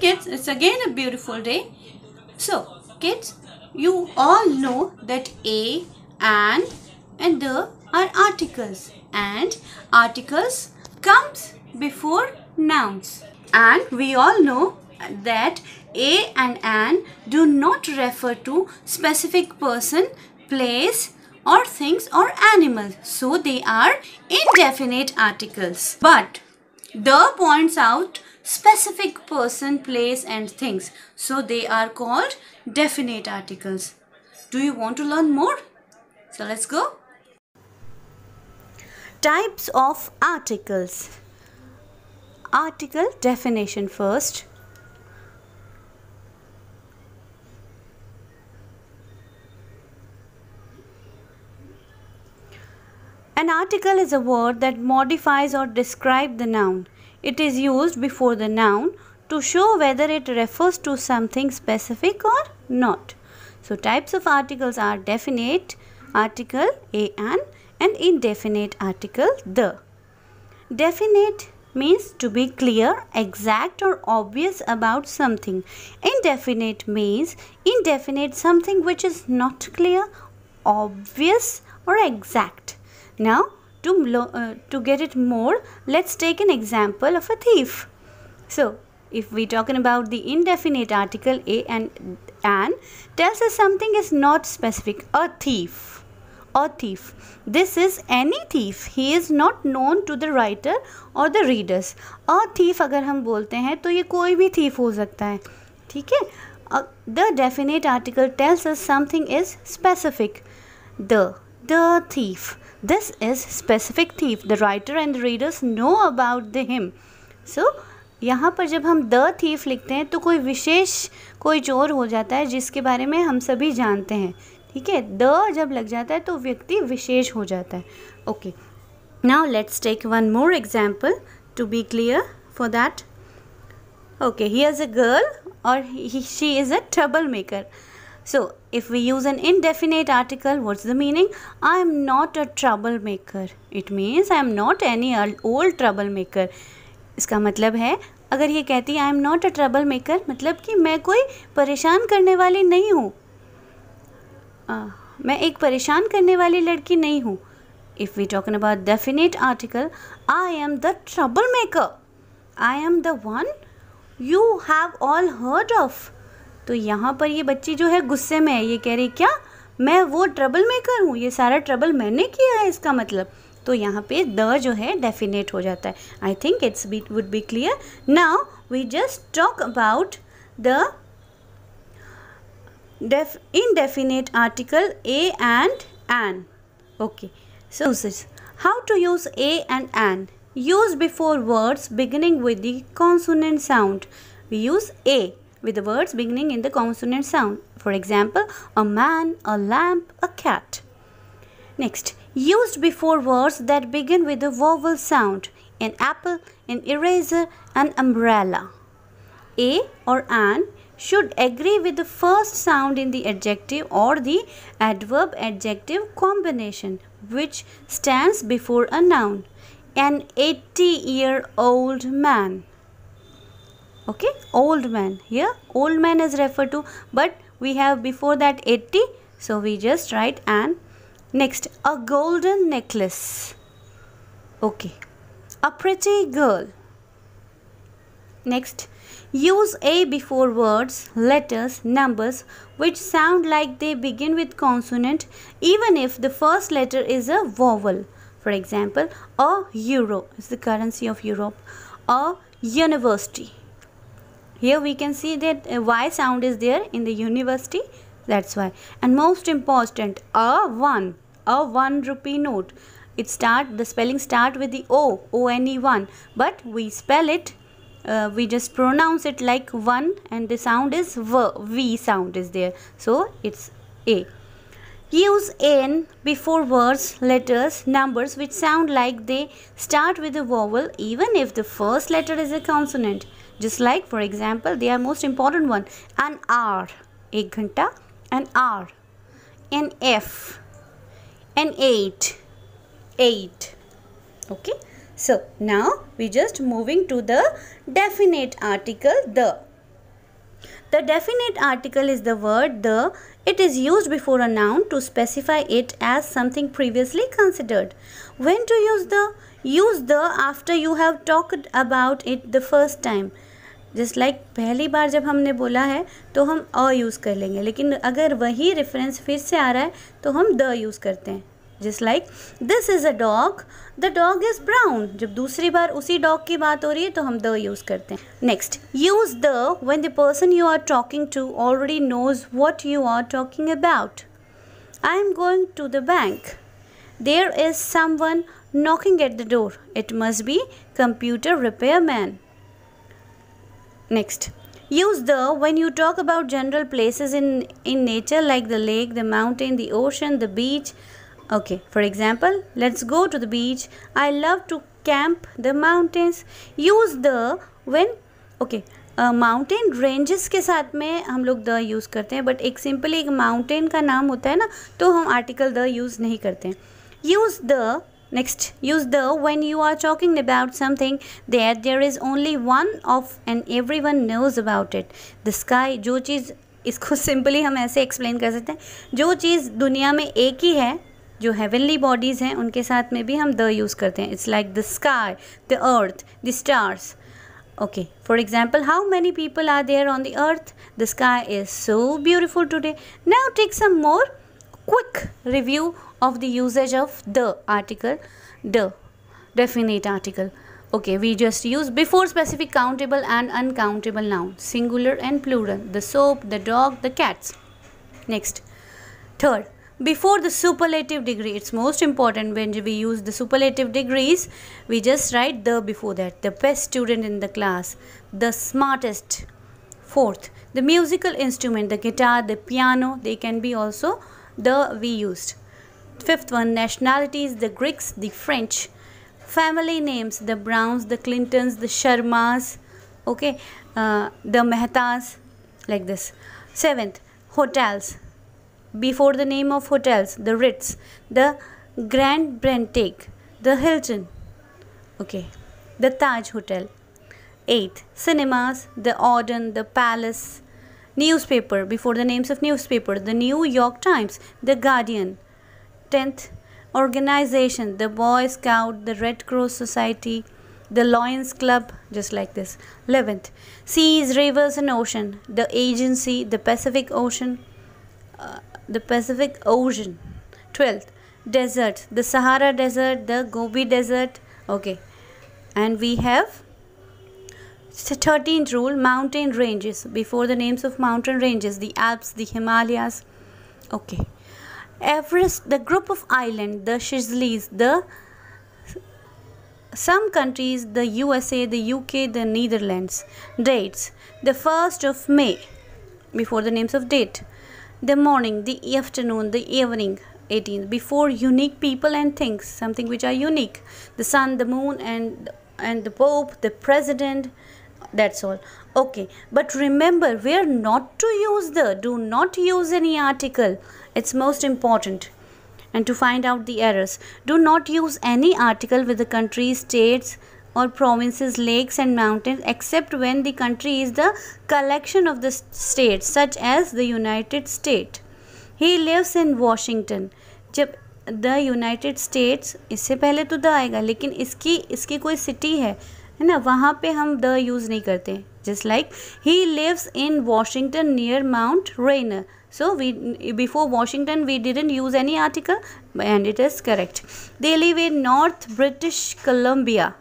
kids, it's again a beautiful day. So, kids, you all know that a and and the are articles and articles comes before nouns. And we all know that a and an do not refer to specific person, place or things or animals. So they are indefinite articles. But the points out specific person, place and things. So they are called definite articles. Do you want to learn more? So let's go. Types of articles. Article definition first. An article is a word that modifies or describes the noun. It is used before the noun to show whether it refers to something specific or not. So types of articles are definite article a and and indefinite article the. Definite means to be clear, exact or obvious about something. Indefinite means indefinite something which is not clear, obvious or exact. Now to, uh, to get it more, let's take an example of a thief. So, if we talking about the indefinite article a and an tells us something is not specific. A thief. A thief. This is any thief. He is not known to the writer or the readers. A thief agar hum bolte hain to ye koi bhi thief ho sakta hai theek hai uh, the definite article tells us something is specific the the thief. This is specific thief. The writer and the readers know about the him. So यहाँ पर जब हम the thief लिखते हैं तो कोई विशेष कोई चोर हो जाता है जिसके बारे में हम सभी जानते हैं ठीक है द जब लग जाता है तो व्यक्ति विशेष हो जाता है okay now let's take one more example to be clear for that okay he is a girl और he she is a trouble maker So, if we use an indefinite article, what's the meaning? I am not a troublemaker. It means I am not any old troublemaker. इसका मतलब है अगर ये कहती I am not a trouble maker मतलब कि मैं कोई परेशान करने वाली नहीं हूँ मैं एक परेशान करने वाली लड़की नहीं हूँ if we talking about definite article I am the trouble maker I am the one you have all heard of तो यहाँ पर ये बच्ची जो है गुस्से में है ये कह रही क्या मैं वो ट्रबल मेकर हूँ ये सारा ट्रबल मैंने किया है इसका मतलब तो यहाँ पे द जो है डेफिनेट हो जाता है I think it's be would be clear now we just talk about the definite article a and an okay so how to use a and an use before words beginning with the consonant sound we use a with the words beginning in the consonant sound. For example, a man, a lamp, a cat. Next, used before words that begin with the vowel sound. An apple, an eraser, an umbrella. A or an should agree with the first sound in the adjective or the adverb adjective combination which stands before a noun. An 80 year old man okay old man here old man is referred to but we have before that 80 so we just write and next a golden necklace okay a pretty girl next use a before words letters numbers which sound like they begin with consonant even if the first letter is a vowel for example a euro is the currency of europe a university here we can see that uh, y sound is there in the university that's why and most important a one a one rupee note it start the spelling start with the o o n e one but we spell it uh, we just pronounce it like one and the sound is v v sound is there so it's a Use n before words, letters, numbers which sound like they start with a vowel even if the first letter is a consonant just like for example are most important one an hour ek ghanta an hour an f an 8 8 okay so now we just moving to the definite article the the definite article is the word the. It is used before a noun to specify it as something previously considered. When to use the? Use the after you have talked about it the first time. Just like like, पहली बार जब हमने बोला है तो हम a use कर लेंगे लेकिन अगर वही रेफरेंस फिर से आ रहा है तो हम द यूज़ करते हैं just like this is a dog the dog is brown जब दूसरी बार उसी डॉग की बात हो रही है तो हम द यूज़ करते हैं next use the when the person you are talking to already knows what you are talking about I am going to the bank there is someone at the door it must be computer repair man next use the when you talk about general places in in nature like the lake the mountain the ocean the beach okay for example let's go to the beach i love to camp the mountains use the when okay mountain uh, ranges के साथ में हम लोग the use करते हैं but एक simply एक mountain का नाम होता है ना तो हम आर्टिकल द यूज़ नहीं करते हैं use the Next, use the when you are talking about something that there is only one of and everyone knows about it. The sky जो चीज़ इसको simply हम ऐसे explain कर सकते हैं जो चीज़ दुनिया में एक ही है जो heavenly bodies हैं उनके साथ में भी हम the use करते हैं It's like the sky, the earth, the stars. okay for example how many people are there on the earth the sky is so beautiful today now take some more quick review of the usage of the article the definite article okay we just use before specific countable and uncountable noun singular and plural the soap the dog the cats next third before the superlative degree it's most important when we use the superlative degrees we just write the before that the best student in the class the smartest fourth the musical instrument the guitar the piano they can be also the we used Fifth one, nationalities, the Greeks, the French. Family names, the Browns, the Clintons, the Sharmas, okay, uh, the Mehtas, like this. Seventh, hotels. Before the name of hotels, the Ritz, the Grand Brentake, the Hilton, okay, the Taj Hotel. Eighth, cinemas, the Auden, the Palace, newspaper, before the names of newspaper, the New York Times, the Guardian, 10th organization the boy scout the red cross society the Lions Club, just like this. 11th, seas, rivers, and ocean. The agency, the Pacific Ocean, uh, the Pacific Ocean. 12th, desert, the Sahara Desert, the Gobi Desert. Okay, and we have 13th rule mountain ranges. Before the names of mountain ranges, the Alps, the Himalayas. Okay. Everest, the group of islands, the Shizlis, the some countries, the USA, the UK, the Netherlands. Dates the 1st of May, before the names of date, the morning, the afternoon, the evening, 18th, before unique people and things, something which are unique. The sun, the moon, and and the pope, the president, that's all okay but remember we're not to use the do not use any article It's most important. And to find out the errors, do not use any article with the country, states, or provinces, lakes, and mountains except when the country is the collection of the states, such as the United state He lives in Washington. jab the united states isse pehle to the aayega lekin iski iski koi city hai hai na wahan pe hum the use nahi karte just like he lives in washington near mount rainer so we before washington we didn't use any article and it is correct they live in north british columbia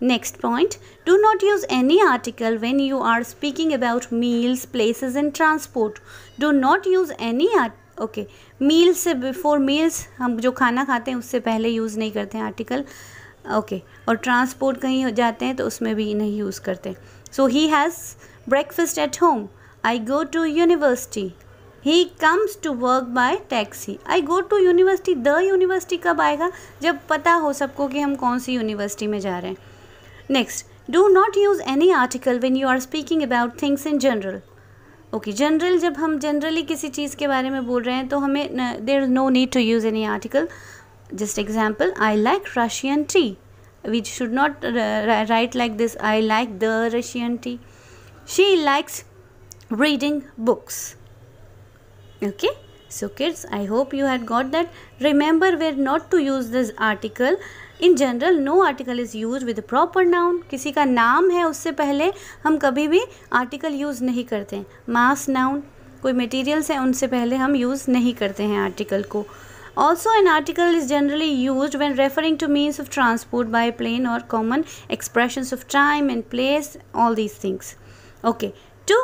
Next point, do not use any article when you are speaking about meals, places and transport. Do not use any okay okay se before meals hum jo khana khate hain usse उससे use nahi karte करते हैं article okay okay. और transport कहीं जाते हैं तो उसमें भी नहीं यूज़ करते So he has breakfast at home. I go to university. He comes to work by taxi I go to university the university कब आएगा जब पता हो सबको कि हम कौन सी यूनिवर्सिटी में जा रहे हैं next do not use any article when you are speaking about things in general okay general जब हम जनरली किसी चीज़ के बारे में बोल रहे हैं तो हमें there is no need to use any article just example I like Russian tea we should not uh, write like this i like the russian tea she likes reading books okay so kids i hope you had got that remember where not to use this article in general no article is use with proper noun किसी का नाम है उससे पहले हम कभी भी article use नहीं करते हैं मास नाउन कोई मटीरियल्स हैं उनसे पहले हम यूज़ नहीं करते हैं आर्टिकल को Also, an article is generally used when referring to means of transport by plane or common expressions of time and place, all these things. Okay, to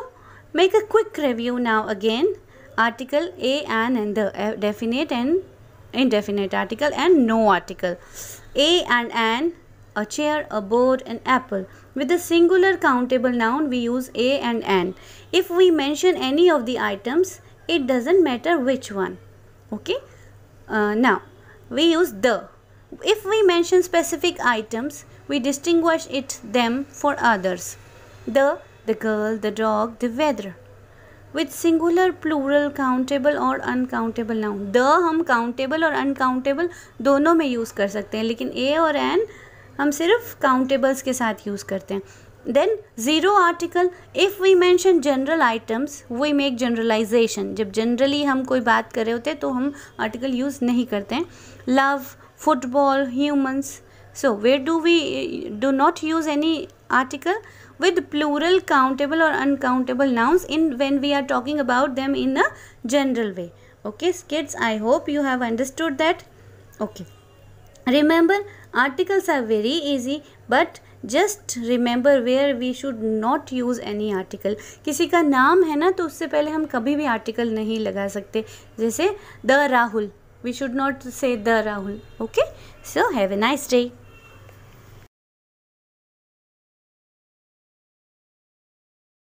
make a quick review now again, article A and and the uh, definite and indefinite article and no article. A and an, a chair, a board, an apple. With the singular countable noun, we use a and an. If we mention any of the items, it doesn't matter which one. Okay. Uh, now, we use the. If we mention specific items, we distinguish it them for others. The, the girl, the dog, the weather. With singular, plural, countable or uncountable noun. The hum countable or uncountable dono mein use kar sakte hain lekin a और an हम सिर्फ countables के साथ use करते हैं then zero article if we mention general items we make generalisation जब जनरली हम कोई बात कर रहे होते हैं तो हम आर्टिकल यूज़ नहीं करते हैं love football humans so where do we do not use any article with plural countable और uncountable nouns in when we are talking about them in a general way okay kids I hope you have understood that okay remember articles are very easy but just remember where we should not use any article किसी का नाम है ना तो उससे पहले हम कभी भी आर्टिकल नहीं लगा सकते जैसे the Rahul we should not say the Rahul okay so have a nice day